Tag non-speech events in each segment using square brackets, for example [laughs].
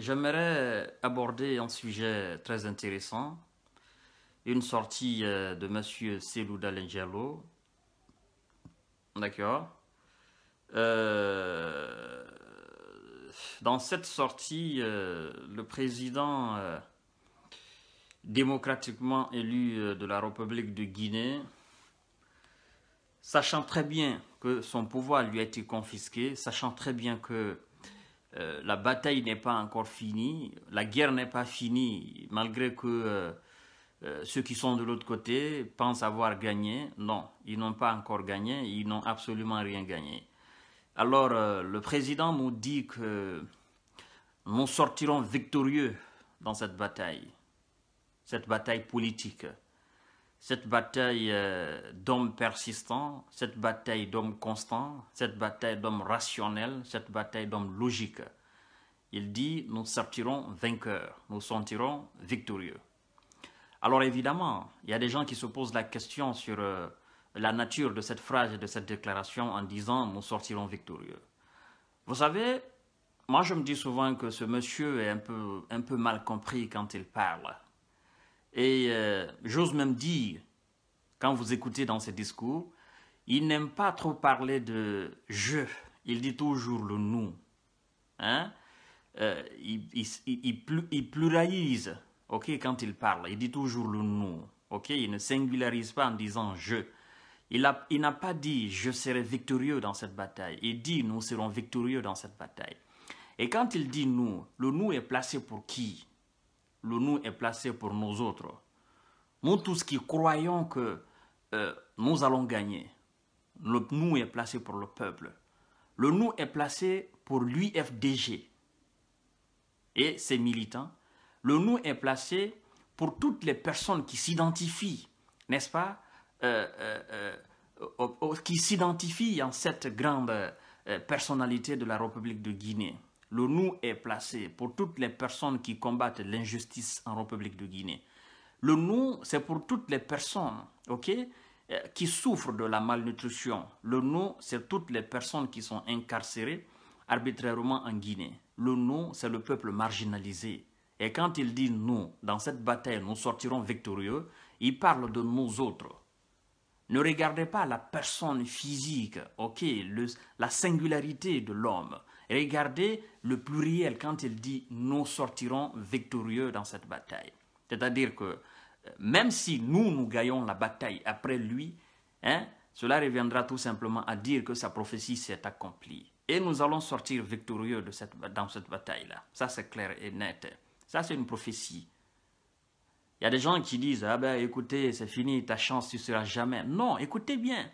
J'aimerais aborder un sujet très intéressant, une sortie euh, de M. Selou Dalengelo, d'accord euh, Dans cette sortie, euh, le président démocratiquement élu de la République de Guinée, sachant très bien que son pouvoir lui a été confisqué, sachant très bien que euh, la bataille n'est pas encore finie, la guerre n'est pas finie, malgré que euh, euh, ceux qui sont de l'autre côté pensent avoir gagné. Non, ils n'ont pas encore gagné, ils n'ont absolument rien gagné. Alors le président nous dit que nous sortirons victorieux dans cette bataille, cette bataille politique cette bataille euh, d'hommes persistants, cette bataille d'hommes constants, cette bataille d'hommes rationnels, cette bataille d'hommes logiques. Il dit, nous sortirons vainqueurs, nous sortirons victorieux. Alors évidemment, il y a des gens qui se posent la question sur euh, la nature de cette phrase et de cette déclaration en disant, nous sortirons victorieux. Vous savez, moi je me dis souvent que ce monsieur est un peu, un peu mal compris quand il parle. Et euh, j'ose même dire, quand vous écoutez dans ses discours, il n'aime pas trop parler de « je », il dit toujours le « nous hein? euh, il, il, il, pluralise ok, quand il parle, il dit toujours le « nous ok, Il ne singularise pas en disant « je ». Il n'a pas dit « je serai victorieux dans cette bataille », il dit « nous serons victorieux dans cette bataille ». Et quand il dit « nous », le « nous » est placé pour qui le nous est placé pour nous autres. Nous tous qui croyons que euh, nous allons gagner, le nous est placé pour le peuple. Le nous est placé pour l'UFDG et ses militants. Le nous est placé pour toutes les personnes qui s'identifient, n'est-ce pas, euh, euh, qui s'identifient en cette grande personnalité de la République de Guinée. Le nous est placé pour toutes les personnes qui combattent l'injustice en République de Guinée. Le nous, c'est pour toutes les personnes euh, qui souffrent de la malnutrition. Le nous, c'est toutes les personnes qui sont incarcérées arbitrairement en Guinée. Le nous, c'est le peuple marginalisé. Et quand il dit nous, dans cette bataille, nous sortirons victorieux, il parle de nous autres. Ne regardez pas la personne physique, la singularité de l'homme. Regardez le pluriel quand il dit nous sortirons victorieux dans cette bataille. C'est-à-dire que euh, même si nous, nous gagnons la bataille après lui, hein, cela reviendra tout simplement à dire que sa prophétie s'est accomplie. Et nous allons sortir victorieux de cette, dans cette bataille-là. Ça, c'est clair et net. Ça, c'est une prophétie. Il y a des gens qui disent, ah ben écoutez, c'est fini, ta chance, tu ne seras jamais. Non, écoutez bien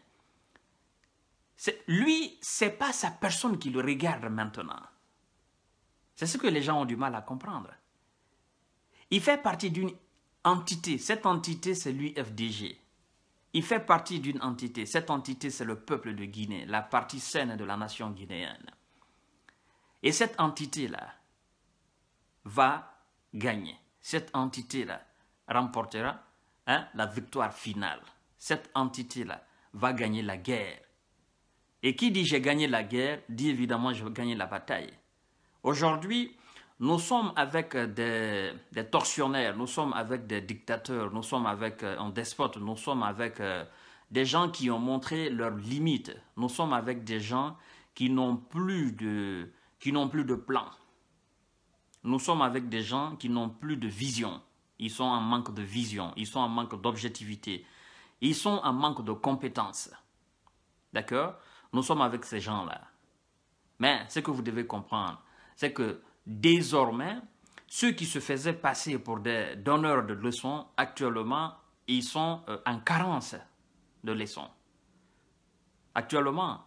lui, c'est pas sa personne qui le regarde maintenant. C'est ce que les gens ont du mal à comprendre. Il fait partie d'une entité. Cette entité, c'est l'UFDG. Il fait partie d'une entité. Cette entité, c'est le peuple de Guinée, la partie saine de la nation guinéenne. Et cette entité-là va gagner. Cette entité-là remportera hein, la victoire finale. Cette entité-là va gagner la guerre. Et qui dit j'ai gagné la guerre, dit évidemment j'ai gagné la bataille. Aujourd'hui, nous sommes avec des, tortionnaires, nous sommes avec des dictateurs, nous sommes avec un euh, despote, nous sommes avec euh, des gens qui ont montré leurs limites. Nous sommes avec des gens qui n'ont plus de, qui n'ont plus de plan. Nous sommes avec des gens qui n'ont plus de vision. Ils sont en manque de vision, ils sont en manque d'objectivité, ils sont en manque de compétences. D'accord nous sommes avec ces gens-là. Mais ce que vous devez comprendre, c'est que désormais, ceux qui se faisaient passer pour des donneurs de leçons, actuellement, ils sont euh, en carence de leçons. Actuellement,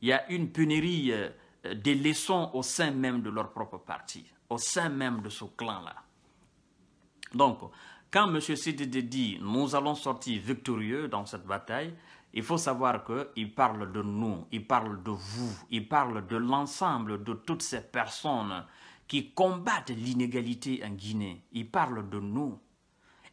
il y a une pénurie euh, des leçons au sein même de leur propre parti, au sein même de ce clan-là. Donc, quand M. Sidede dit « nous allons sortir victorieux dans cette bataille », il faut savoir qu'il parle de nous, il parle de vous, il parle de l'ensemble de toutes ces personnes qui combattent l'inégalité en Guinée. Il parle de nous.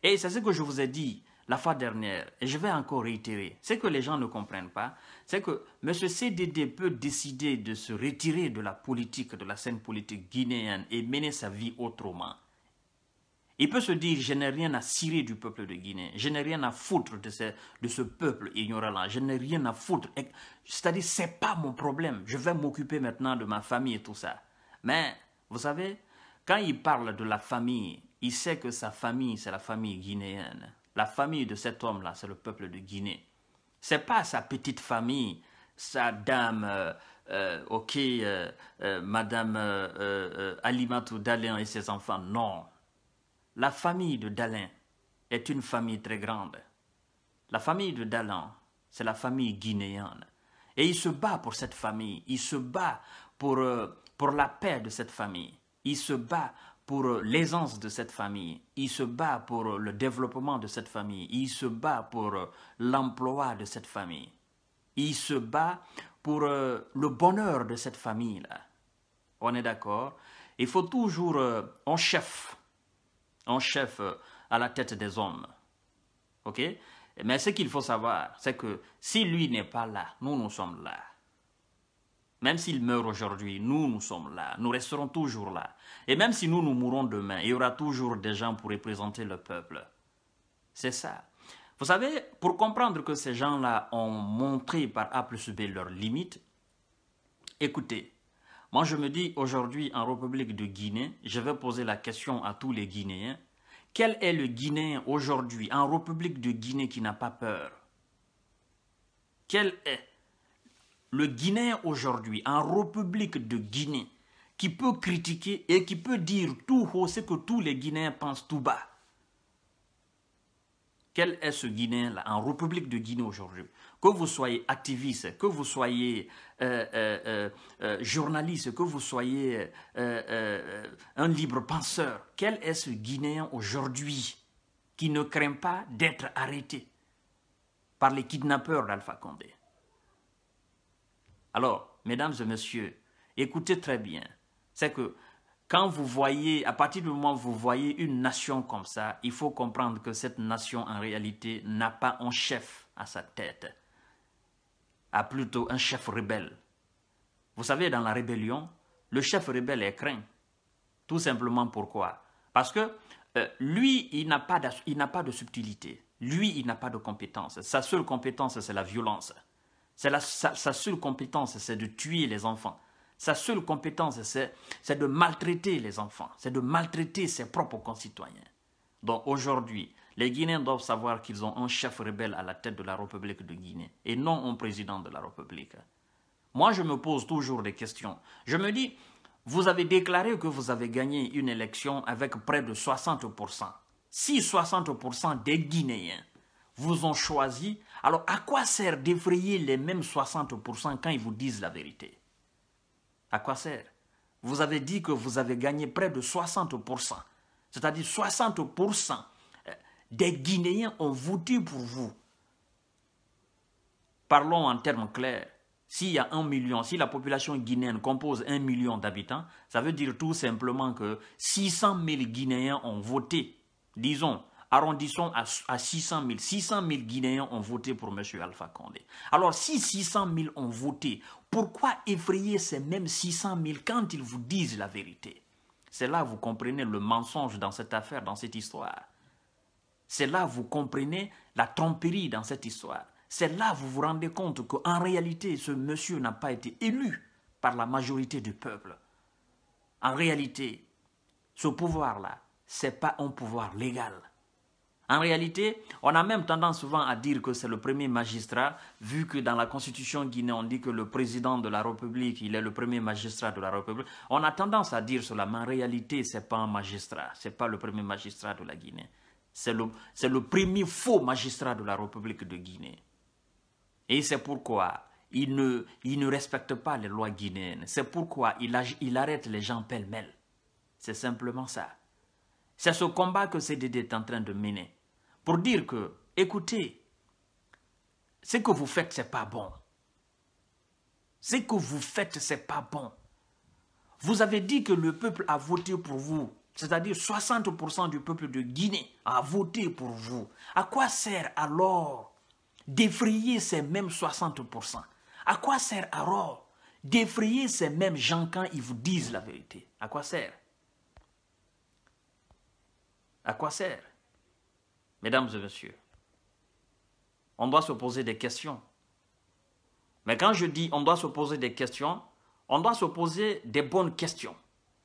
Et c'est ce que je vous ai dit la fois dernière, et je vais encore réitérer. Ce que les gens ne comprennent pas, c'est que M. CDD peut décider de se retirer de la politique, de la scène politique guinéenne et mener sa vie autrement. Il peut se dire, je n'ai rien à cirer du peuple de Guinée, je n'ai rien à foutre de ce, de ce peuple ignorant-là, je n'ai rien à foutre. C'est-à-dire, ce n'est pas mon problème, je vais m'occuper maintenant de ma famille et tout ça. Mais, vous savez, quand il parle de la famille, il sait que sa famille, c'est la famille guinéenne. La famille de cet homme-là, c'est le peuple de Guinée. Ce n'est pas sa petite famille, sa dame, euh, euh, ok, euh, madame Alimatou Dalian et ses enfants, non. La famille de Dalin est une famille très grande. La famille de Dalin, c'est la famille guinéenne. Et il se bat pour cette famille, il se bat pour, euh, pour la paix de cette famille, il se bat pour euh, l'aisance de cette famille, il se bat pour euh, le développement de cette famille, il se bat pour l'emploi de cette famille, il se bat pour le bonheur de cette famille On est d'accord Il faut toujours en chef chef euh, à la tête des hommes. OK Mais ce qu'il faut savoir, c'est que si lui n'est pas là, nous, nous sommes là. Même s'il meurt aujourd'hui, nous, nous sommes là. Nous resterons toujours là. Et même si nous, nous mourons demain, il y aura toujours des gens pour représenter le peuple. C'est ça. Vous savez, pour comprendre que ces gens-là ont montré par A plus B leurs limites, écoutez, moi, je me dis aujourd'hui en République de Guinée, je vais poser la question à tous les Guinéens. Quel est le Guinéen aujourd'hui en République de Guinée qui n'a pas peur Quel est le Guinéen aujourd'hui en République de Guinée qui peut critiquer et qui peut dire tout haut ce que tous les Guinéens pensent tout bas Quel est ce Guinéen-là en République de Guinée aujourd'hui que vous soyez activiste, que vous soyez euh, euh, euh, journaliste, que vous soyez un libre penseur, quel est ce Guinéen aujourd'hui qui ne craint pas d'être arrêté par les kidnappeurs d'Alpha Condé Alors, mesdames et messieurs, écoutez très bien, c'est que quand vous voyez, à partir du moment où vous voyez une nation comme ça, il faut comprendre que cette nation, en réalité, n'a pas un chef à sa tête a plutôt un chef rebelle. Vous savez, dans la rébellion, le chef rebelle est craint. Tout simplement pourquoi Parce que euh, lui, il n'a pas, pas de subtilité. Lui, il n'a pas de compétence. Sa seule compétence, c'est la violence. sa, sa, seule compétence, c'est de tuer les enfants. Sa seule compétence, c'est de maltraiter les enfants. C'est de maltraiter ses propres concitoyens. Donc aujourd'hui, les Guinéens doivent savoir qu'ils ont un chef rebelle à la tête de la République de Guinée et non un président de la République. Moi, je me pose toujours des questions. Je me dis, vous avez déclaré que vous avez gagné une élection avec près de 60%. Si 60% des Guinéens vous ont choisi, alors à quoi sert d'effrayer les mêmes 60% quand ils vous disent la vérité À quoi sert Vous avez dit que vous avez gagné près de 60%, c'est-à-dire 60% des Guinéens ont voté pour vous. Parlons en termes clairs. S'il y a un million, si la population guinéenne compose un million d'habitants, ça veut dire tout simplement que 600 000 Guinéens ont voté. Disons, arrondissons à, 600 000. 600 000 Guinéens ont voté pour M. Alpha Condé. Alors, si 600 000 ont voté, pourquoi effrayer ces mêmes 600 000 quand ils vous disent la vérité C'est là que vous comprenez le mensonge dans cette affaire, dans cette histoire. C'est là que vous comprenez la tromperie dans cette histoire. C'est là que vous vous rendez compte qu'en réalité, ce monsieur n'a pas été élu par la majorité du peuple. En réalité, ce pouvoir-là, ce n'est pas un pouvoir légal. En réalité, on a même tendance souvent à dire que c'est le premier magistrat, vu que dans la constitution guinéenne, on dit que le président de la République, il est le premier magistrat de la République. On a tendance à dire cela, mais en réalité, ce n'est pas un magistrat, ce n'est pas le premier magistrat de la Guinée. C'est le, premier faux magistrat de la République de Guinée. Et c'est pourquoi il ne, il ne respecte pas les lois guinéennes. C'est pourquoi il, il arrête les gens pêle-mêle. C'est simplement ça. C'est ce combat que CDD est en train de mener. Pour dire que, écoutez, ce que vous faites, n'est pas bon. Ce que vous faites, n'est pas bon. Vous avez dit que le peuple a voté pour vous c'est-à-dire 60% du peuple de Guinée, a voté pour vous, à quoi sert alors d'effrayer ces mêmes 60% À quoi sert alors d'effrayer ces mêmes gens quand ils vous disent la vérité À quoi sert À quoi sert Mesdames et messieurs, on doit se poser des questions. Mais quand je dis on doit se poser des questions, on doit se poser des bonnes questions.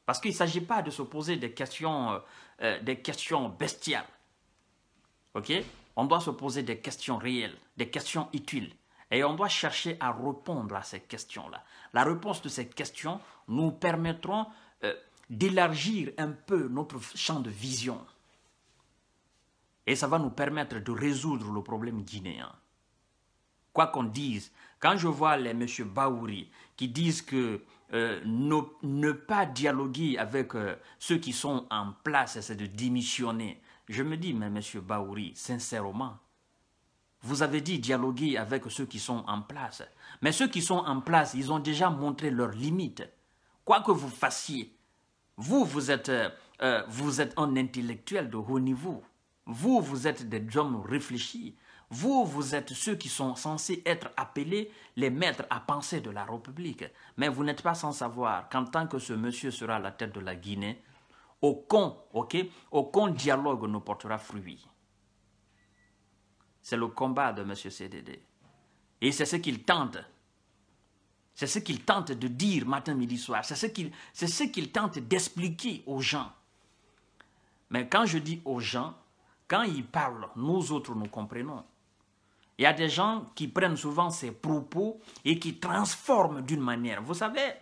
Parce qu'il ne s'agit pas de se poser des questions, euh, euh, des questions bestiales. OK On doit se poser des questions réelles, des questions utiles. Et on doit chercher à répondre à ces questions-là. La réponse de ces questions nous permettront euh, d'élargir un peu notre champ de vision. Et ça va nous permettre de résoudre le problème guinéen. Quoi qu'on dise, quand je vois les M. Baouri qui disent que euh, ne, pas dialoguer avec euh, ceux qui sont en place, c'est de démissionner. Je me dis, mais monsieur Baouri, sincèrement, vous avez dit dialoguer avec ceux qui sont en place. Mais ceux qui sont en place, ils ont déjà montré leurs limites. Quoi que vous fassiez, vous, vous êtes, euh, vous êtes un intellectuel de haut niveau. Vous, vous êtes des hommes réfléchis. Vous, vous êtes ceux qui sont censés être appelés les maîtres à penser de la République. Mais vous n'êtes pas sans savoir qu'en tant que ce monsieur sera à la tête de la Guinée, aucun, dialogue ne portera fruit. C'est le combat de M. CDD. Et c'est ce qu'il tente. C'est ce qu'il tente de dire matin, midi, soir. C'est ce qu'il ce tente d'expliquer aux gens. Mais quand je dis aux gens, quand ils parlent, nous autres, nous comprenons. Il y a des gens qui prennent souvent ces propos et qui transforment d'une manière. Vous savez,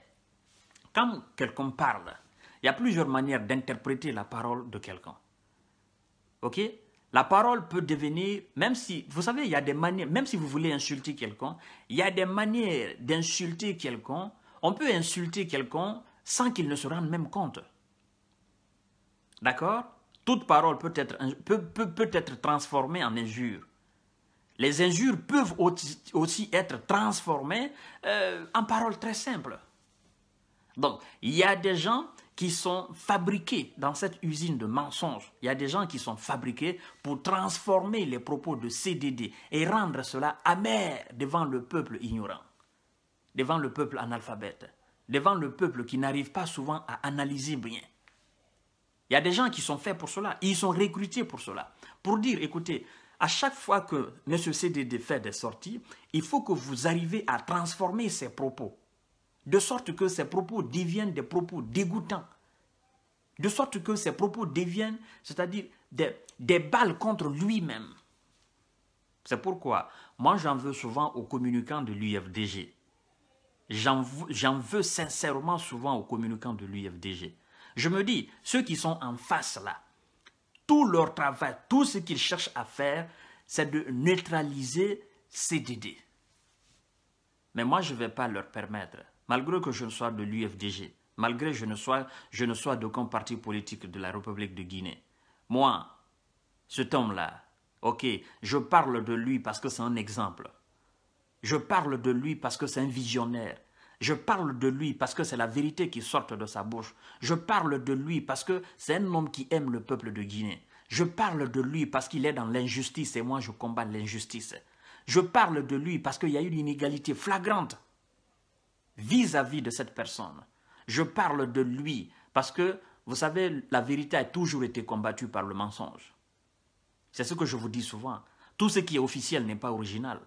quand quelqu'un parle, il y a plusieurs manières d'interpréter la parole de quelqu'un. OK La parole peut devenir, même si, vous savez, il y a des manières, même si vous voulez insulter quelqu'un, il y a des manières d'insulter quelqu'un. On peut insulter quelqu'un sans qu'il ne se rende même compte. D'accord Toute parole peut être, peut, peut, peut être transformée en injure. Les injures peuvent aussi être transformées euh, en paroles très simples. Donc, il y a des gens qui sont fabriqués dans cette usine de mensonges. Il y a des gens qui sont fabriqués pour transformer les propos de CDD et rendre cela amer devant le peuple ignorant, devant le peuple analphabète, devant le peuple qui n'arrive pas souvent à analyser bien. Il y a des gens qui sont faits pour cela, ils sont recrutés pour cela, pour dire, écoutez, à chaque fois que M. CDD fait des sorties, il faut que vous arriviez à transformer ses propos, de sorte que ses propos deviennent des propos dégoûtants, de sorte que ses propos deviennent, c'est-à-dire des, des balles contre lui-même. C'est pourquoi moi j'en veux souvent aux communicants de l'UFDG. J'en veux sincèrement souvent aux communicants de l'UFDG. Je me dis, ceux qui sont en face là, tout leur travail, tout ce qu'ils cherchent à faire, c'est de neutraliser idées. Mais moi, je ne vais pas leur permettre, malgré que je ne sois de l'UFDG, malgré que je ne sois, je ne sois d'aucun parti politique de la République de Guinée. Moi, cet homme-là, ok, je parle de lui parce que c'est un exemple. Je parle de lui parce que c'est un visionnaire. Je parle de lui parce que c'est la vérité qui sort de sa bouche. Je parle de lui parce que c'est un homme qui aime le peuple de Guinée. Je parle de lui parce qu'il est dans l'injustice et moi je combats l'injustice. Je parle de lui parce qu'il y a eu une inégalité flagrante vis à -vis de cette personne. Je parle de lui parce que, vous savez, la vérité a toujours été combattue par le mensonge. C'est ce que je vous dis souvent. Tout ce qui est officiel n'est pas original.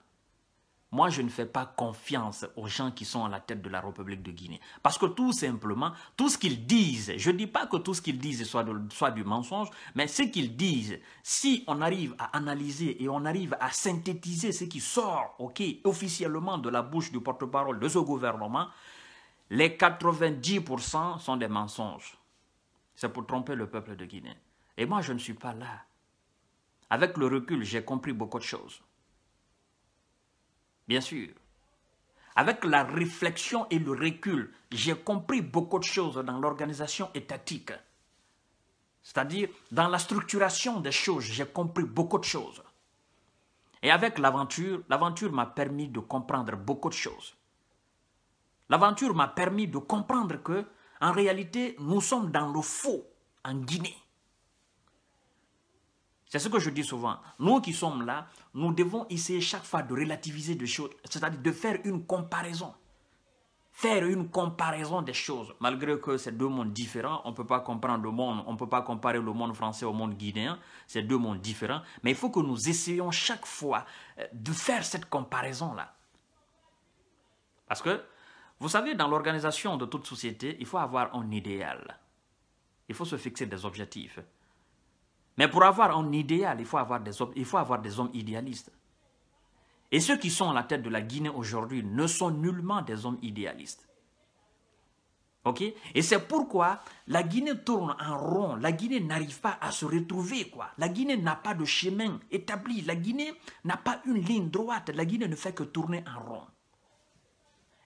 Moi, je ne fais pas confiance aux gens qui sont à la tête de la République de Guinée. Parce que tout simplement, tout ce qu'ils disent, je ne dis pas que tout ce qu'ils disent soit, du mensonge, mais ce qu'ils disent, si on arrive à analyser et on arrive à synthétiser ce qui sort ok, officiellement de la bouche du porte-parole de ce gouvernement, les 90% sont des mensonges. C'est pour tromper le peuple de Guinée. Et moi, je ne suis pas là. Avec le recul, j'ai compris beaucoup de choses bien sûr. Avec la réflexion et le recul, j'ai compris beaucoup de choses dans l'organisation étatique. C'est-à-dire, dans la structuration des choses, j'ai compris beaucoup de choses. Et avec l'aventure, l'aventure m'a permis de comprendre beaucoup de choses. L'aventure m'a permis de comprendre que, en réalité, nous sommes dans le faux en Guinée. C'est ce que je dis souvent. Nous qui sommes là, nous devons essayer chaque fois de relativiser des choses, c'est-à-dire de faire une comparaison. Faire une comparaison des choses, malgré que c'est deux mondes différents, on ne peut pas comprendre le monde, on peut pas comparer le monde français au monde guinéen, c'est deux mondes différents, mais il faut que nous essayions chaque fois euh, de faire cette comparaison-là. Parce que, vous savez, dans l'organisation de toute société, il faut avoir un idéal, il faut se fixer des objectifs. Mais pour avoir un idéal, il faut avoir des hommes, il faut avoir des hommes idéalistes. Et ceux qui sont à la tête de la Guinée aujourd'hui ne sont nullement des hommes idéalistes. ok Et c'est pourquoi la Guinée tourne en rond, la Guinée n'arrive pas à se retrouver. Quoi. La Guinée n'a pas de chemin établi, la Guinée n'a pas une ligne droite, la Guinée ne fait que tourner en rond.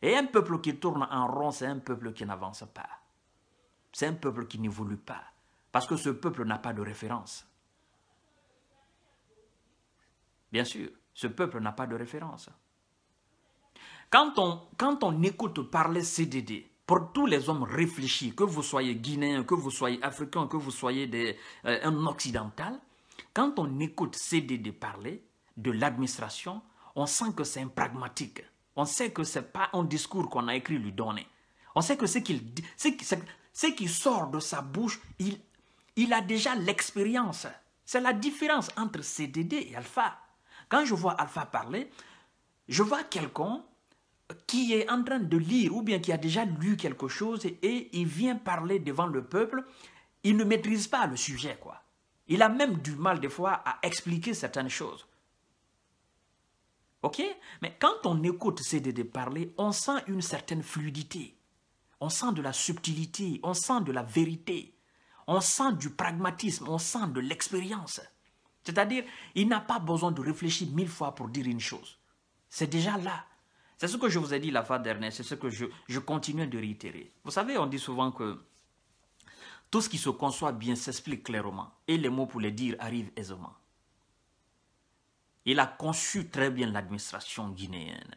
Et un peuple qui tourne en rond, c'est un peuple qui n'avance pas. C'est un peuple qui n'évolue pas. Parce que ce peuple n'a pas de référence. Bien sûr, ce peuple n'a pas de référence. Quand on, quand on écoute parler CDD, pour tous les hommes réfléchis, que vous soyez guinéen, que vous soyez africain, que vous soyez euh, un occidental, quand on écoute CDD parler de l'administration, on sent que c'est un pragmatique. On sait que ce n'est pas un discours qu'on a écrit lui donner. On sait que ce qu'il sort de sa bouche, il il a déjà l'expérience. C'est la différence entre CDD et alpha. Quand je vois alpha parler, je vois quelqu'un qui est en train de lire ou bien qui a déjà lu quelque chose et il vient parler devant le peuple, il ne maîtrise pas le sujet quoi. Il a même du mal des fois à expliquer certaines choses. OK Mais quand on écoute CDD parler, on sent une certaine fluidité. On sent de la subtilité, on sent de la vérité on sent du pragmatisme, on sent de l'expérience. C'est-à-dire, il n'a pas besoin de réfléchir mille fois pour dire une chose. C'est déjà là. C'est ce que je vous ai dit la fois dernière, c'est ce que je, je continue de réitérer. Vous savez, on dit souvent que tout ce qui se conçoit bien s'explique clairement et les mots pour les dire arrivent aisément. Il a conçu très bien l'administration guinéenne.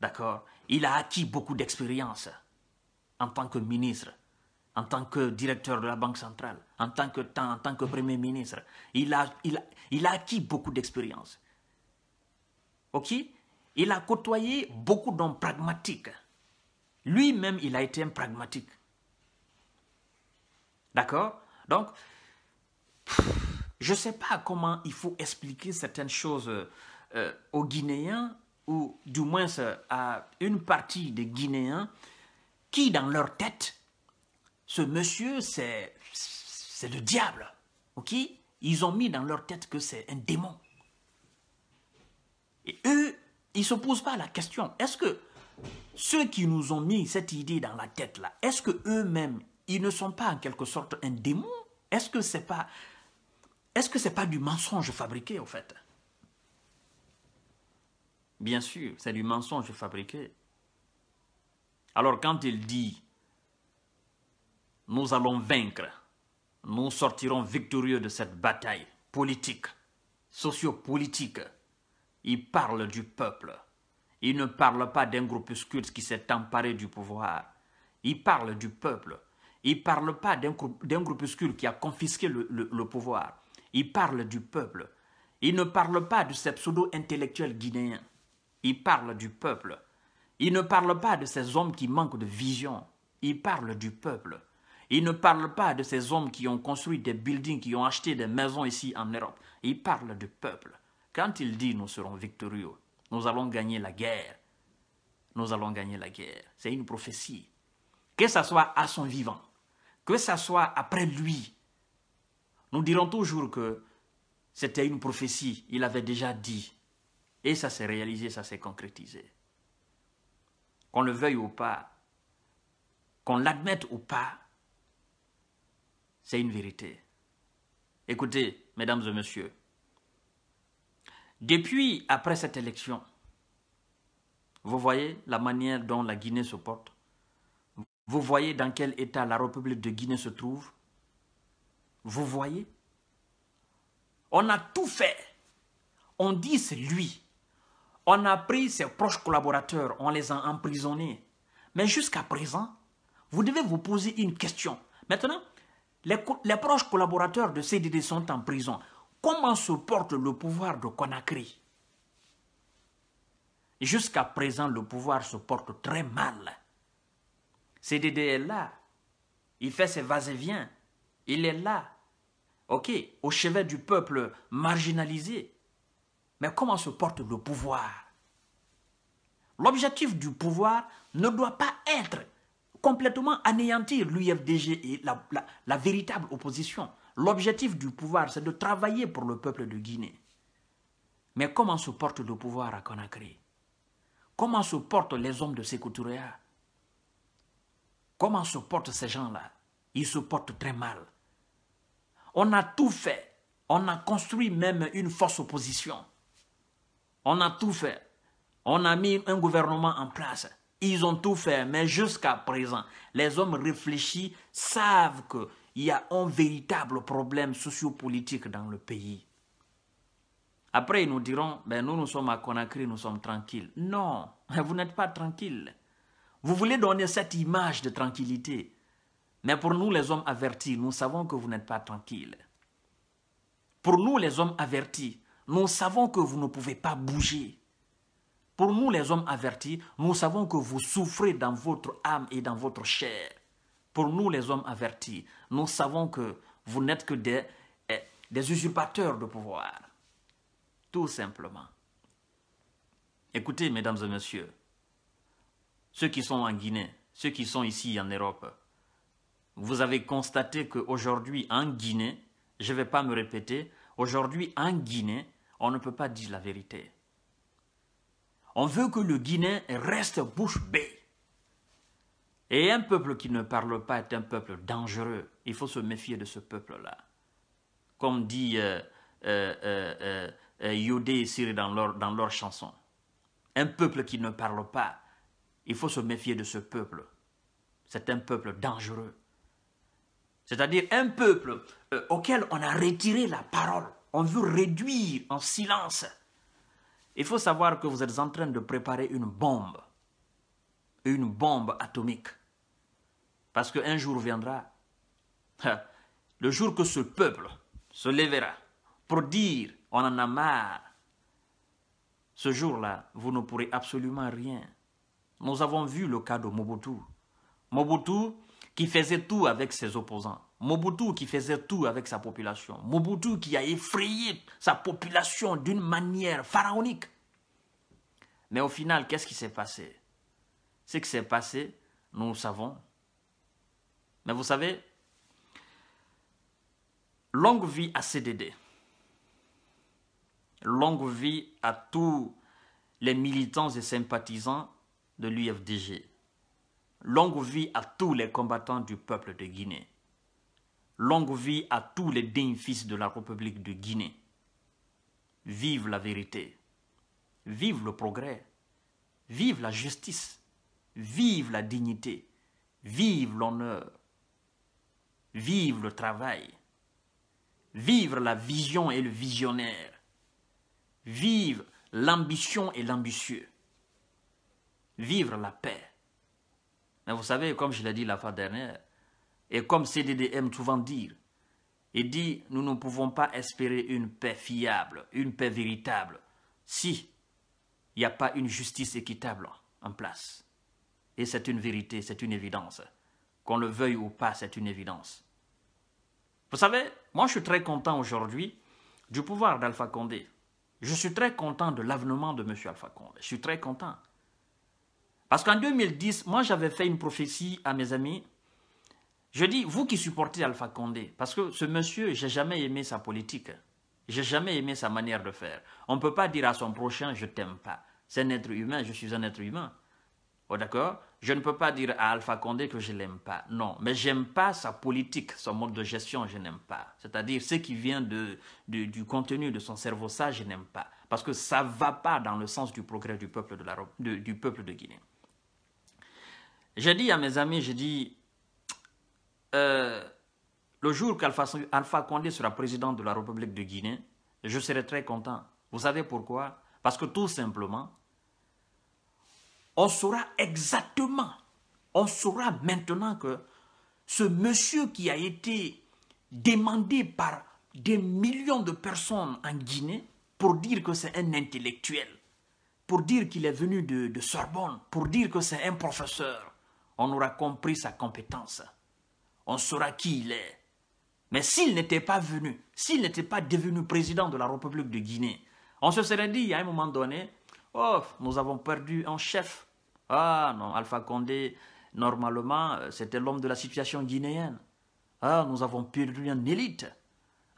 D'accord Il a acquis beaucoup d'expérience en tant que ministre en tant que directeur de la Banque centrale, en tant que en tant que Premier ministre. Il a, il acquis beaucoup d'expérience. OK Il a côtoyé beaucoup d'hommes pragmatiques. Lui-même, il a été un pragmatique. D'accord Donc, je ne sais pas comment il faut expliquer certaines choses euh, aux Guinéens, ou du moins euh, à une partie des Guinéens, qui dans leur tête ce monsieur, c'est c'est le diable. OK Ils ont mis dans leur tête que c'est un démon. Et eux, ils ne se posent pas la question. Est-ce que ceux qui nous ont mis cette idée dans la tête là, est-ce que eux-mêmes, ils ne sont pas en quelque sorte un démon Est-ce que c'est pas est-ce que c'est pas du mensonge fabriqué en fait Bien sûr, c'est du mensonge fabriqué. Alors quand il dit nous allons vaincre. Nous sortirons victorieux de cette bataille politique, sociopolitique. Il parle du peuple. Il ne parle pas d'un groupuscule qui s'est emparé du pouvoir. Il parle du peuple. Il ne parle pas d'un groupuscule qui a confisqué le, le, pouvoir. Il parle du peuple. Il ne parle pas de ces pseudo-intellectuels guinéens. Il parle du peuple. Il ne parle pas de ces hommes qui manquent de vision. Il parle du peuple. Il ne parle pas de ces hommes qui ont construit des buildings, qui ont acheté des maisons ici en Europe. Il parle du peuple. Quand il dit nous serons victorieux, nous allons gagner la guerre, nous allons gagner la guerre. C'est une prophétie. Que ce soit à son vivant, que ce soit après lui, nous dirons toujours que c'était une prophétie, il avait déjà dit. Et ça s'est réalisé, ça s'est concrétisé. Qu'on le veuille ou pas, qu'on l'admette ou pas, c'est une vérité. Écoutez, mesdames et messieurs, depuis après cette élection, vous voyez la manière dont la Guinée se porte. Vous voyez dans quel état la République de Guinée se trouve. Vous voyez On a tout fait. On dit c'est lui. On a pris ses proches collaborateurs, on les a emprisonnés. Mais jusqu'à présent, vous devez vous poser une question. Maintenant, les, proches collaborateurs de CDD sont en prison. Comment se porte le pouvoir de Conakry Jusqu'à présent, le pouvoir se porte très mal. CDD est là. Il fait ses vas et vient Il est là. OK, au chevet du peuple marginalisé. Mais comment se porte le pouvoir L'objectif du pouvoir ne doit pas être complètement anéantir l'UFDG et la, véritable opposition. L'objectif du pouvoir, c'est de travailler pour le peuple de Guinée. Mais comment se porte le pouvoir à Conakry Comment se portent les hommes de Sécouturéa Comment se portent ces gens-là Ils se portent très mal. On a tout fait. On a construit même une force opposition. On a tout fait. On a mis un gouvernement en place. Ils ont tout fait, mais jusqu'à présent, les hommes réfléchis savent qu'il y a un véritable problème sociopolitique dans le pays. Après, ils nous diront, ben, nous, nous sommes à Conakry, nous sommes tranquilles. Non, [laughs] vous n'êtes pas tranquilles. Vous voulez donner cette image de tranquillité. Mais pour nous, les hommes avertis, nous savons que vous n'êtes pas tranquilles. Pour nous, les hommes avertis, nous savons que vous ne pouvez pas bouger. Pour nous, les hommes avertis, nous savons que vous souffrez dans votre âme et dans votre chair. Pour nous, les hommes avertis, nous savons que vous n'êtes que des, eh, des usurpateurs de pouvoir. Tout simplement. Écoutez, mesdames et messieurs, ceux qui sont en Guinée, ceux qui sont ici en Europe, vous avez constaté qu'aujourd'hui en Guinée, je ne vais pas me répéter, aujourd'hui en Guinée, on ne peut pas dire la vérité. On veut que le Guinéen reste bouche bée. Et un peuple qui ne parle pas est un peuple dangereux. Il faut se méfier de ce peuple-là. Comme dit euh, euh, euh, Yodé et Siri dans dans leur chanson. Un peuple qui ne parle pas, il faut se méfier de ce peuple. C'est un peuple dangereux. C'est-à-dire un peuple auquel on a retiré la parole. On veut réduire en silence il faut savoir que vous êtes en train de préparer une bombe, une bombe atomique. Parce qu'un jour viendra, le jour que ce peuple se lèvera pour dire on en a marre, ce jour-là, vous ne pourrez absolument rien. Nous avons vu le cas de Mobutu. Mobutu qui faisait tout avec ses opposants. Mobutu qui faisait tout avec sa population, Mobutu qui a effrayé sa population d'une manière pharaonique. Mais au final, qu'est-ce qui s'est passé Ce qui s'est passé, nous le savons. Mais vous savez, longue vie à CDD, longue vie à tous les militants et sympathisants de l'UFDG, longue vie à tous les combattants du peuple de Guinée. Longue vie à tous les dignes fils de la République de Guinée. Vive la vérité. Vive le progrès. Vive la justice. Vive la dignité. Vive l'honneur. Vive le travail. Vive la vision et le visionnaire. Vive l'ambition et l'ambitieux. Vive la paix. Mais vous savez, comme je l'ai dit la fois dernière, et comme CDD souvent dire, il dit, nous ne pouvons pas espérer une paix fiable, une paix véritable, si il n'y a pas une justice équitable en place. Et c'est une vérité, c'est une évidence. Qu'on le veuille ou pas, c'est une évidence. Vous savez, moi je suis très content aujourd'hui du pouvoir d'Alpha Condé. Je suis très content de l'avenement de M. Alpha Condé. Je suis très content. Parce qu'en 2010, moi j'avais fait une prophétie à mes amis je dis, vous qui supportez Alpha Condé, parce que ce monsieur, j'ai jamais aimé sa politique. J'ai jamais aimé sa manière de faire. On ne peut pas dire à son prochain, je t'aime pas. C'est un être humain, je suis un être humain. Oh, d'accord Je ne peux pas dire à Alpha Condé que je l'aime pas. Non, mais j'aime pas sa politique, son mode de gestion, je n'aime pas. C'est-à-dire ce qui vient de, du contenu de son cerveau, ça, je n'aime pas. Parce que ça ne va pas dans le sens du progrès du peuple de, la, du peuple de Guinée. Je dis à mes amis, je dis... Euh, le jour qu'Alpha Condé sera président de la République de Guinée, je serai très content. Vous savez pourquoi Parce que tout simplement, on saura exactement, on saura maintenant que ce monsieur qui a été demandé par des millions de personnes en Guinée pour dire que c'est un intellectuel, pour dire qu'il est venu de Sorbonne, pour dire que c'est un professeur, on aura compris sa compétence on saura qui il est. Mais s'il n'était pas venu, s'il n'était pas devenu président de la République de Guinée, on se serait dit à un moment donné, oh, nous avons perdu un chef. Ah non, Alpha Condé, normalement, euh, c'était l'homme de la situation guinéenne. Ah, nous avons perdu une élite.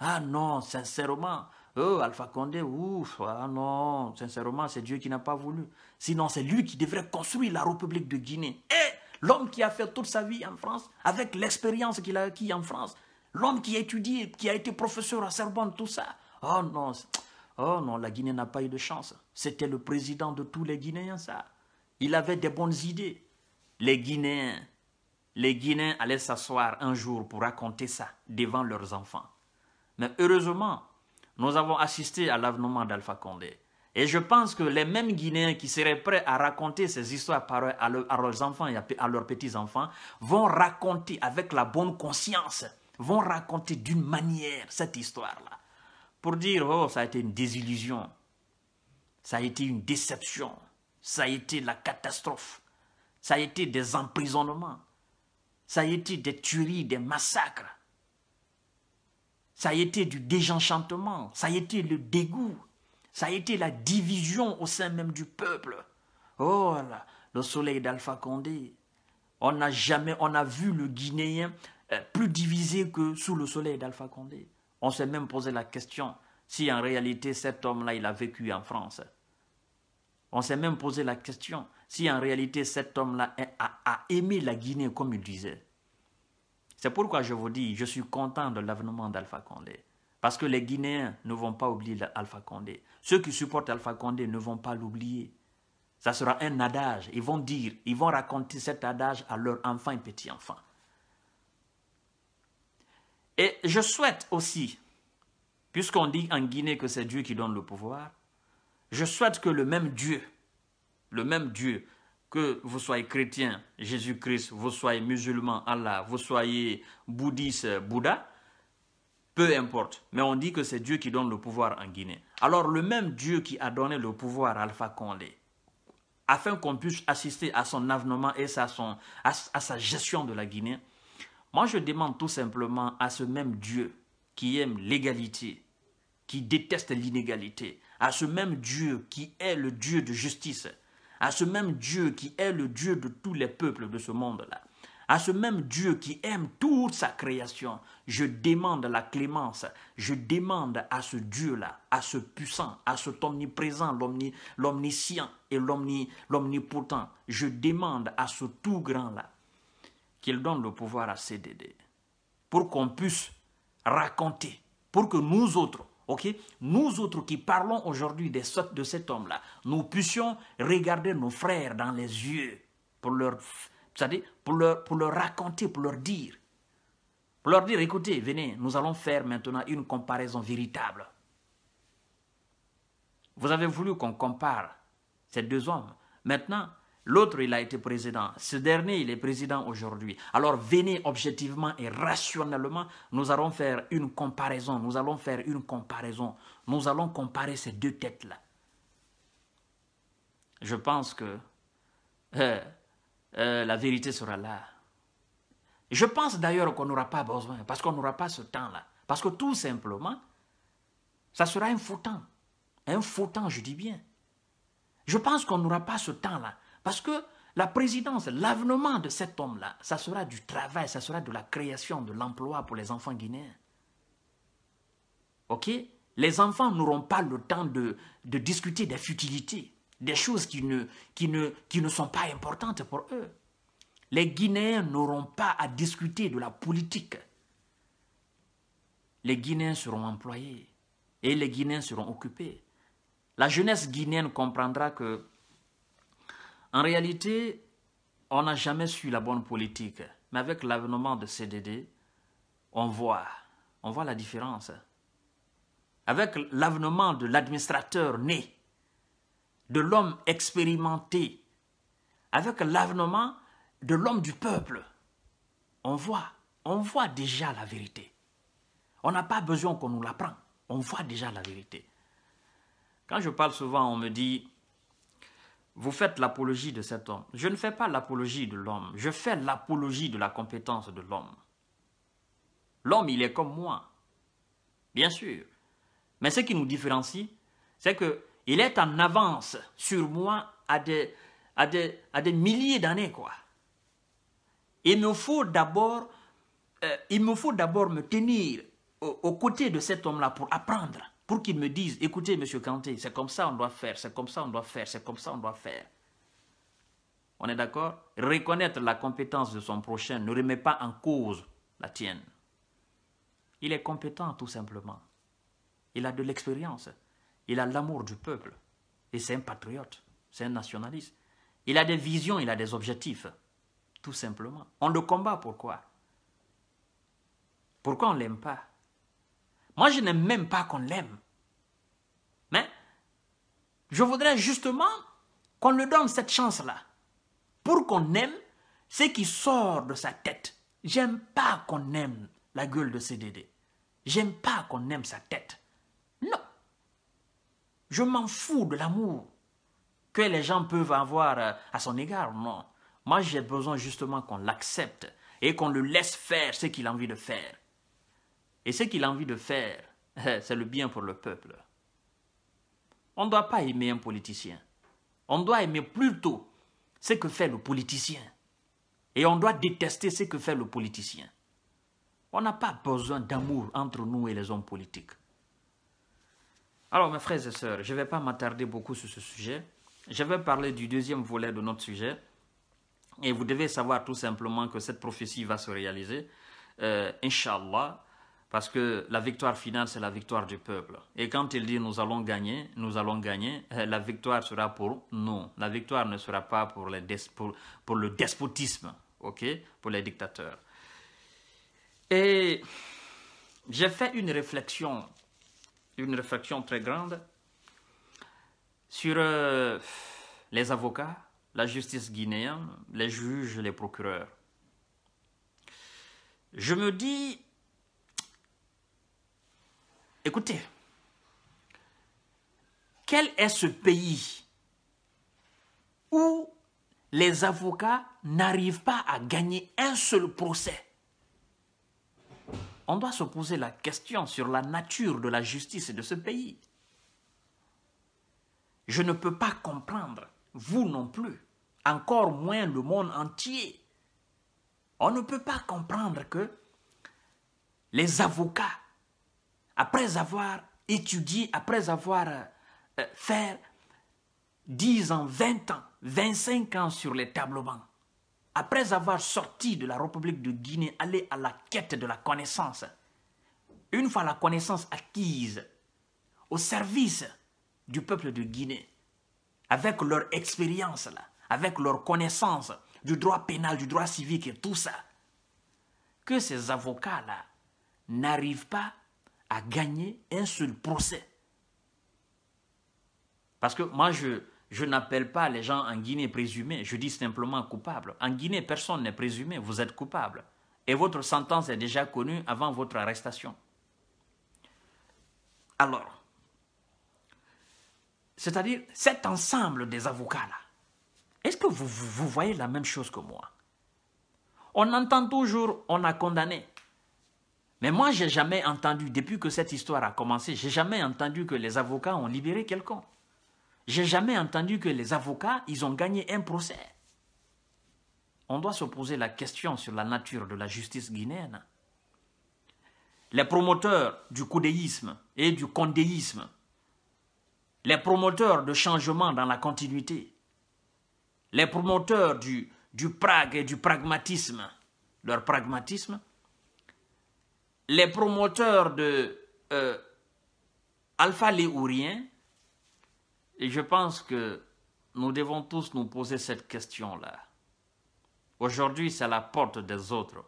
Ah non, sincèrement, oh, Alpha Condé, ouf, ah non, sincèrement, c'est Dieu qui n'a pas voulu. Sinon, c'est lui qui devrait construire la République de Guinée. Et eh, l'homme qui a fait toute sa vie en France, avec l'expérience qu'il a acquis en France, l'homme qui a étudié, qui a été professeur à Sorbonne, tout ça. Oh non, oh non, la Guinée n'a pas eu de chance. C'était le président de tous les Guinéens, ça. Il avait des bonnes idées. Les Guinéens, les Guinéens allaient s'asseoir un jour pour raconter ça devant leurs enfants. Mais heureusement, nous avons assisté à l'avènement d'Alpha Condé. Et je pense que les mêmes Guinéens qui seraient prêts à raconter ces histoires à leurs enfants et à leurs petits-enfants vont raconter avec la bonne conscience, vont raconter d'une manière cette histoire-là. Pour dire, oh, ça a été une désillusion, ça a été une déception, ça a été la catastrophe, ça a été des emprisonnements, ça a été des tueries, des massacres, ça a été du désenchantement, ça a été le dégoût, ça a été la division au sein même du peuple. Oh là, le soleil d'Alpha Condé. On n'a jamais, on a vu le Guinéen euh, plus divisé que sous le soleil d'Alpha Condé. On s'est même posé la question si en réalité cet homme-là, il a vécu en France. On s'est même posé la question si en réalité cet homme-là a, a, aimé la Guinée comme il disait. C'est pourquoi je vous dis, je suis content de l'avènement d'Alpha Condé. Parce que les Guinéens ne vont pas oublier Alpha Condé. Ceux qui supportent Alpha Condé ne vont pas l'oublier. Ça sera un adage. Ils vont dire, ils vont raconter cet adage à leurs enfants et petits-enfants. Et je souhaite aussi, puisqu'on dit en Guinée que c'est Dieu qui donne le pouvoir, je souhaite que le même Dieu, le même Dieu, que vous soyez chrétien, Jésus-Christ, vous soyez musulman, Allah, vous soyez bouddhiste, Bouddha, peu importe. Mais on dit que c'est Dieu qui donne le pouvoir en Guinée. Alors le même Dieu qui a donné le pouvoir à Alpha Condé, afin qu'on puisse assister à son avenement et à sa gestion de la Guinée, moi je demande tout simplement à ce même Dieu qui aime l'égalité, qui déteste l'inégalité, à ce même Dieu qui est le Dieu de justice, à ce même Dieu qui est le Dieu de tous les peuples de ce monde-là, à ce même Dieu qui aime toute sa création, je demande la clémence, je demande à ce Dieu-là, à ce puissant, à cet omniprésent, l'omniscient et l'omnipotent, je demande à ce tout grand-là qu'il donne le pouvoir à CDD pour qu'on puisse raconter, pour que nous autres, ok, nous autres qui parlons aujourd'hui sortes de cet homme-là, nous puissions regarder nos frères dans les yeux pour leur c'est-à-dire pour leur, pour raconter, pour leur dire, pour leur dire, écoutez, venez, nous allons faire maintenant une comparaison véritable. Vous avez voulu qu'on compare ces deux hommes. Maintenant, l'autre, il a été président. Ce dernier, il est président aujourd'hui. Alors venez objectivement et rationnellement, nous allons faire une comparaison. Nous allons faire une comparaison. Nous allons comparer ces deux têtes-là. Je pense que euh, euh, la vérité sera là. Je pense d'ailleurs qu'on n'aura pas besoin, parce qu'on n'aura pas ce temps-là. Parce que tout simplement, ça sera un faux temps. Un faux temps, je dis bien. Je pense qu'on n'aura pas ce temps-là. Parce que la présidence, l'avenement de cet homme-là, ça sera du travail, ça sera de la création de l'emploi pour les enfants guinéens. OK Les enfants n'auront pas le temps de discuter des futilités des choses qui ne, qui ne, qui ne sont pas importantes pour eux. Les Guinéens n'auront pas à discuter de la politique. Les Guinéens seront employés et les Guinéens seront occupés. La jeunesse guinéenne comprendra que, en réalité, on n'a jamais su la bonne politique. Mais avec l'avènement de CDD, on voit, on voit la différence. Avec l'avènement de l'administrateur né, de l'homme expérimenté avec l'avenement de l'homme du peuple, on voit, on voit déjà la vérité. On n'a pas besoin qu'on nous l'apprend. On voit déjà la vérité. Quand je parle souvent, on me dit, vous faites l'apologie de cet homme. Je ne fais pas l'apologie de l'homme. Je fais l'apologie de la compétence de l'homme. L'homme, il est comme moi. Bien sûr. Mais ce qui nous différencie, c'est que il est en avance sur moi à des, à des, milliers d'années, quoi. Il me faut d'abord euh, me me tenir aux, côtés de cet homme-là pour apprendre, pour qu'il me dise, écoutez, Monsieur Kanté, c'est comme ça on doit faire, c'est comme ça on doit faire, c'est comme ça on doit faire. On est d'accord Reconnaître la compétence de son prochain ne remet pas en cause la tienne. Il est compétent tout simplement. Il a de l'expérience. Il a l'amour du peuple. Et c'est un patriote, c'est un nationaliste. Il a des visions, il a des objectifs, tout simplement. On le combat pourquoi Pourquoi on ne l'aime pas Moi, je n'aime même pas qu'on l'aime. Mais je voudrais justement qu'on lui donne cette chance-là pour qu'on aime ce qui sort de sa tête. J'aime pas qu'on aime la gueule de CDD. J'aime pas qu'on aime sa tête. Je m'en fous de l'amour que les gens peuvent avoir euh, à son égard, non. Moi, j'ai besoin justement qu'on l'accepte et qu'on le laisse faire ce qu'il a envie de faire. Et ce qu'il a envie de faire, [laughs] c'est le bien pour le peuple. On ne doit pas aimer un politicien. On doit aimer plutôt ce que fait le politicien. Et on doit détester ce que fait le politicien. On n'a pas besoin d'amour entre nous et les hommes politiques. Alors mes frères et sœurs, je ne vais pas m'attarder beaucoup sur ce sujet. Je vais parler du deuxième volet de notre sujet. Et vous devez savoir tout simplement que cette prophétie va se réaliser, euh, Inch'Allah, parce que la victoire finale, c'est la victoire du peuple. Et quand il dit nous allons gagner, nous allons gagner, euh, la victoire sera pour nous. La victoire ne sera pas pour, le despotisme, ok, pour les dictateurs. Et j'ai fait une réflexion une réflexion très grande sur euh, les avocats, la justice guinéenne, les juges, les procureurs. Je me dis, écoutez, quel est ce pays où les avocats n'arrivent pas à gagner un seul procès on doit se poser la question sur la nature de la justice de ce pays. Je ne peux pas comprendre, vous non plus, encore moins le monde entier. On ne peut pas comprendre que les avocats, après avoir étudié, après avoir euh, fait 10 ans, 20 ans, 25 ans sur les tableaux bancs, après avoir sorti de la République de Guinée, aller à la quête de la connaissance. Une fois la connaissance acquise, au service du peuple de Guinée, avec leur expérience, avec leur connaissance du droit pénal, du droit civique et tout ça, que ces avocats-là n'arrivent pas à gagner un seul procès. Parce que moi, je, je n'appelle pas les gens en Guinée présumés, je dis simplement coupables. En Guinée, personne n'est présumé, vous êtes coupable. Et votre sentence est déjà connue avant votre arrestation. Alors, c'est-à-dire cet ensemble des avocats-là, est-ce que vous, vous voyez la même chose que moi On entend toujours, on a condamné, mais moi, j'ai jamais entendu, depuis que cette histoire a commencé, j'ai jamais entendu que les avocats ont libéré quelqu'un. J'ai jamais entendu que les avocats, ils ont gagné un procès. On doit se poser la question sur la nature de la justice guinéenne. Les promoteurs du coudéisme et du condéisme, les promoteurs de changement dans la continuité, les promoteurs du, du prag et du pragmatisme, leur pragmatisme, les promoteurs de euh, Alpha Léourien, et je pense que nous devons tous nous poser cette question-là. Aujourd'hui, c'est à la porte des autres.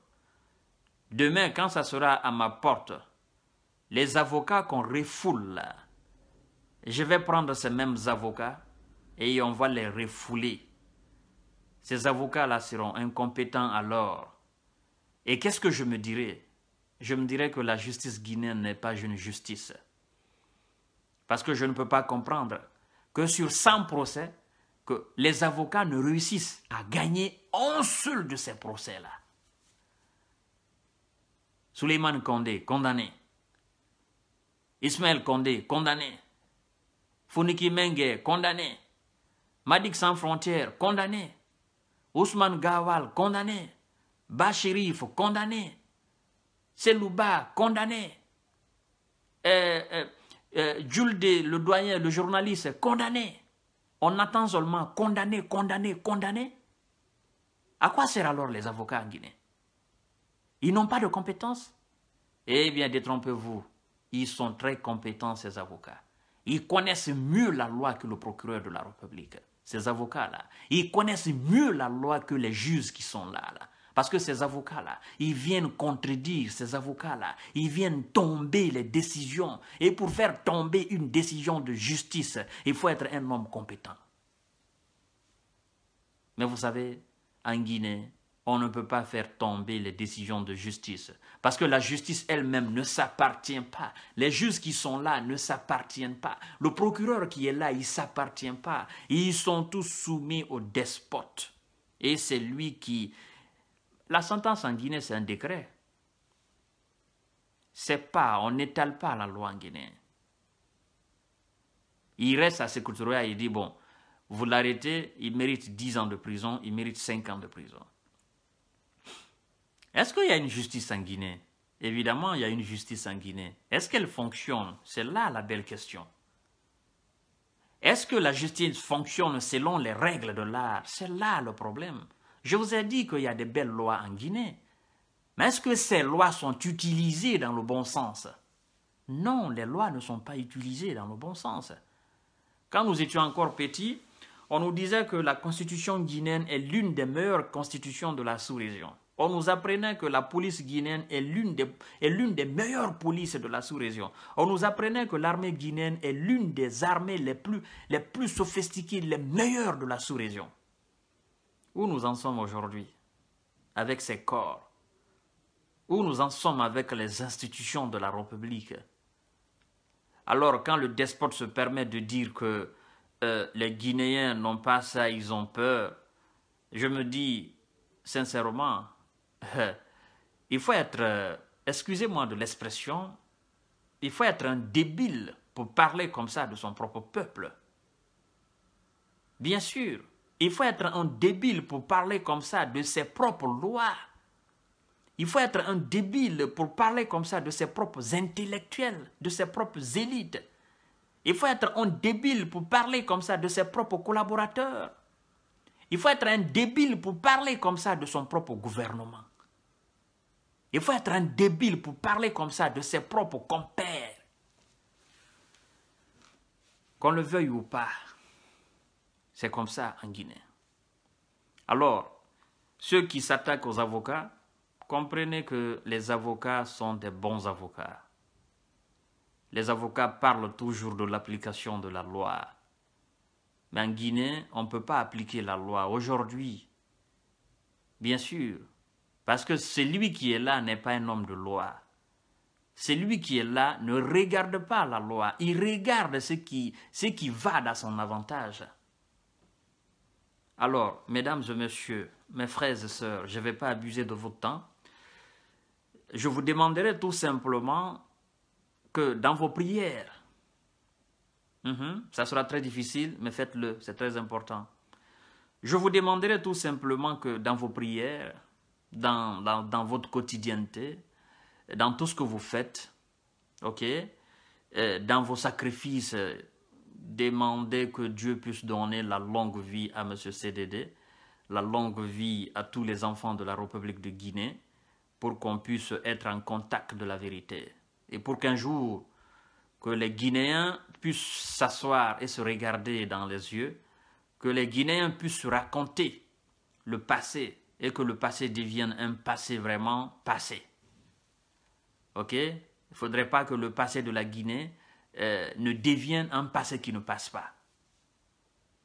Demain, quand ça sera à ma porte, les avocats qu'on refoule je vais prendre ces mêmes avocats et on va les refouler. Ces avocats-là seront incompétents alors. Et qu'est-ce que je me dirais Je me dirais que la justice guinéenne n'est pas une justice. Parce que je ne peux pas comprendre que sur 100 procès, que les avocats ne réussissent à gagner un seul de ces procès-là. Souleymane Condé, condamné. Ismaël Condé, condamné. Founiki Menge, condamné. Madik Sans Frontières, condamné. Ousmane Gawal, condamné. Bachirif, condamné. Selouba, condamné. Euh, euh, euh, Jules le doyen, le journaliste, condamné. On attend seulement condamné, condamné, condamné. À quoi sert alors les avocats en Guinée Ils n'ont pas de compétences Eh bien, détrompez-vous, ils sont très compétents, ces avocats. Ils connaissent mieux la loi que le procureur de la République, ces avocats-là. Ils connaissent mieux la loi que les juges qui sont là. là. Parce que ces avocats-là, ils viennent contredire ces avocats-là, ils viennent tomber les décisions. Et pour faire tomber une décision de justice, il faut être un homme compétent. Mais vous savez, en Guinée, on ne peut pas faire tomber les décisions de justice. Parce que la justice elle-même ne s'appartient pas. Les juges qui sont là ne s'appartiennent pas. Le procureur qui est là, il ne s'appartient pas. Ils sont tous soumis au despote. Et c'est lui qui, la sentence en Guinée, c'est un décret. C'est pas, on n'étale pas la loi en Guinée. Il reste à Sekoutouria et il dit, bon, vous l'arrêtez, il mérite 10 ans de prison, il mérite 5 ans de prison. Est-ce qu'il y a une justice en Guinée Évidemment, il y a une justice en Guinée. Est-ce qu'elle fonctionne C'est là la belle question. Est-ce que la justice fonctionne selon les règles de l'art C'est là le problème. Je vous ai dit qu'il y a des belles lois en Guinée. Mais est-ce que ces lois sont utilisées dans le bon sens Non, les lois ne sont pas utilisées dans le bon sens. Quand nous étions encore petits, on nous disait que la constitution guinéenne est l'une des meilleures constitutions de la sous-région. On nous apprenait que la police guinéenne est l'une des, meilleures polices de la sous-région. On nous apprenait que l'armée guinéenne est l'une des armées les plus, les plus sophistiquées, les meilleures de la sous-région. Où nous en sommes aujourd'hui avec ces corps Où nous en sommes avec les institutions de la République Alors quand le despote se permet de dire que euh, les Guinéens n'ont pas ça, ils ont peur, je me dis sincèrement, [laughs] il faut être, euh, excusez-moi de l'expression, il faut être un débile pour parler comme ça de son propre peuple. Bien sûr, il faut être un débile pour parler comme ça de ses propres lois. Il faut être un débile pour parler comme ça de ses propres intellectuels, de ses propres élites. Il faut être un débile pour parler comme ça de ses propres collaborateurs. Il faut être un débile pour parler comme ça de son propre gouvernement. Il faut être un débile pour parler comme ça de ses propres compères. Qu'on le veuille ou pas, c'est comme ça en Guinée. Alors, ceux qui s'attaquent aux avocats, comprenez que les avocats sont des bons avocats. Les avocats parlent toujours de l'application de la loi. Mais en Guinée, on ne peut pas appliquer la loi aujourd'hui. Bien sûr, parce que celui qui est là n'est pas un homme de loi. Celui qui est là ne regarde pas la loi, il regarde ce qui, qui va dans son avantage. Alors, mesdames et messieurs, mes frères et sœurs, je ne vais pas abuser de votre temps. Je vous demanderai tout simplement que dans vos prières, mhm, ça sera très difficile, mais faites-le, c'est très important. Je vous demanderai tout simplement que dans vos prières, dans, dans, dans votre quotidienneté, dans tout ce que vous faites, ok, euh, dans vos sacrifices demander que Dieu puisse donner la longue vie à M. CDD, la longue vie à tous les enfants de la République de Guinée, pour qu'on puisse être en contact de la vérité. Et pour qu'un jour, que les Guinéens puissent s'asseoir et se regarder dans les yeux, que les Guinéens puissent raconter le passé et que le passé devienne un passé vraiment passé. Ok Il ne faudrait pas que le passé de la Guinée euh, ne devienne un passé qui ne passe pas.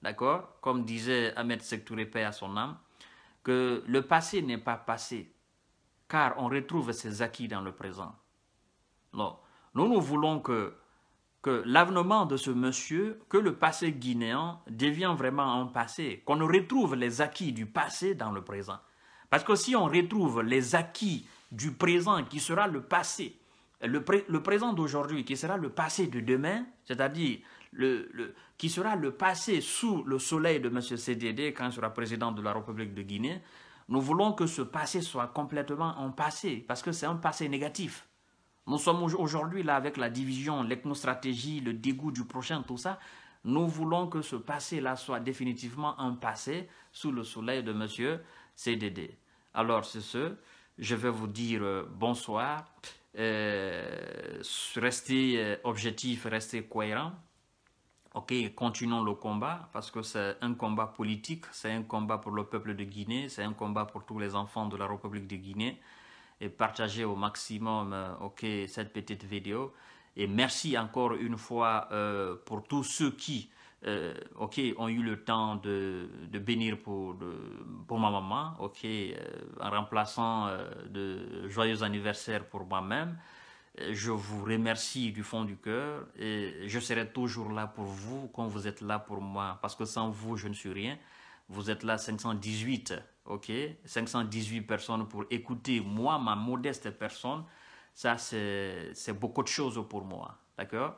D'accord Comme disait Ahmed Sektouré, paix à son âme, que le passé n'est pas passé, car on retrouve ses acquis dans le présent. Non. Nous, nous voulons que, que l'avenement de ce monsieur, que le passé guinéen devienne vraiment un passé, qu'on retrouve les acquis du passé dans le présent. Parce que si on retrouve les acquis du présent qui sera le passé, le, présent d'aujourd'hui qui sera le passé de demain, c'est-à-dire le, qui sera le passé sous le soleil de M. CDD quand il sera président de la République de Guinée, nous voulons que ce passé soit complètement en passé, parce que c'est un passé négatif. Nous sommes aujourd'hui là avec la division, l'ethnostratégie, le dégoût du prochain, tout ça. Nous voulons que ce passé-là soit définitivement un passé sous le soleil de M. CDD. Alors, c'est ce, je vais vous dire euh, bonsoir euh, rester euh, objectif, rester cohérent. Ok, continuons le combat parce que c'est un combat politique, c'est un combat pour le peuple de Guinée, c'est un combat pour tous les enfants de la République de Guinée. Et partagez au maximum euh, cette petite vidéo. Et merci encore une fois euh, pour tous ceux qui euh, ok, ont eu le temps de, bénir pour, pour ma maman, ok, euh, en remplaçant euh, de joyeux anniversaire pour moi-même. Je vous remercie du fond du cœur et je serai toujours là pour vous quand vous êtes là pour moi, parce que sans vous, je ne suis rien. Vous êtes là 518, ok 518 personnes pour écouter moi, ma modeste personne. Ça, c'est beaucoup de choses pour moi, d'accord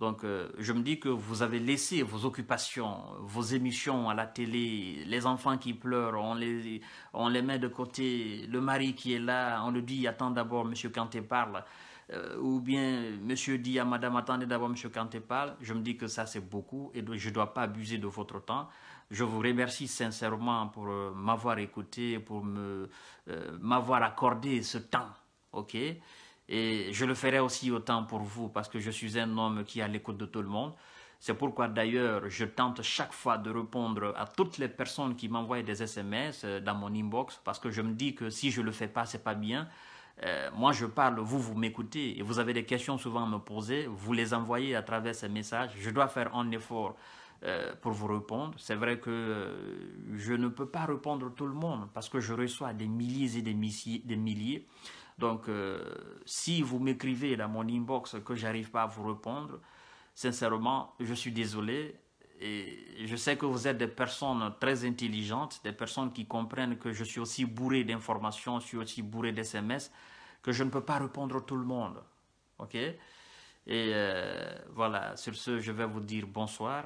donc, euh, je me dis que vous avez laissé vos occupations, vos émissions à la télé, les enfants qui pleurent, on les, on les met de côté, le mari qui est là, on le dit, attends d'abord, monsieur Kanté parle, euh, ou bien monsieur dit à madame, attendez d'abord, monsieur Kanté parle. Je me dis que ça, c'est beaucoup et je ne dois pas abuser de votre temps. Je vous remercie sincèrement pour euh, m'avoir écouté, pour m'avoir accordé ce temps, ok et je le ferai aussi autant pour vous parce que je suis un homme qui a l'écoute de tout le monde. C'est pourquoi d'ailleurs je tente chaque fois de répondre à toutes les personnes qui m'envoient des SMS euh, dans mon inbox parce que je me dis que si je ne le fais pas, ce n'est pas bien. Euh, moi je parle, vous, vous m'écoutez et vous avez des questions souvent à me poser, vous les envoyez à travers ces messages. Je dois faire un effort euh, pour vous répondre. C'est vrai que je ne peux pas répondre tout le monde parce que je reçois des milliers et Des milliers donc, euh, si vous m'écrivez dans mon inbox que j'arrive pas à vous répondre, sincèrement, je suis désolé. Et je sais que vous êtes des personnes très intelligentes, des personnes qui comprennent que je suis aussi bourré d'informations, je suis aussi bourré d'SMS, que je ne peux pas répondre à tout le monde. OK Et euh, voilà, sur ce, je vais vous dire bonsoir.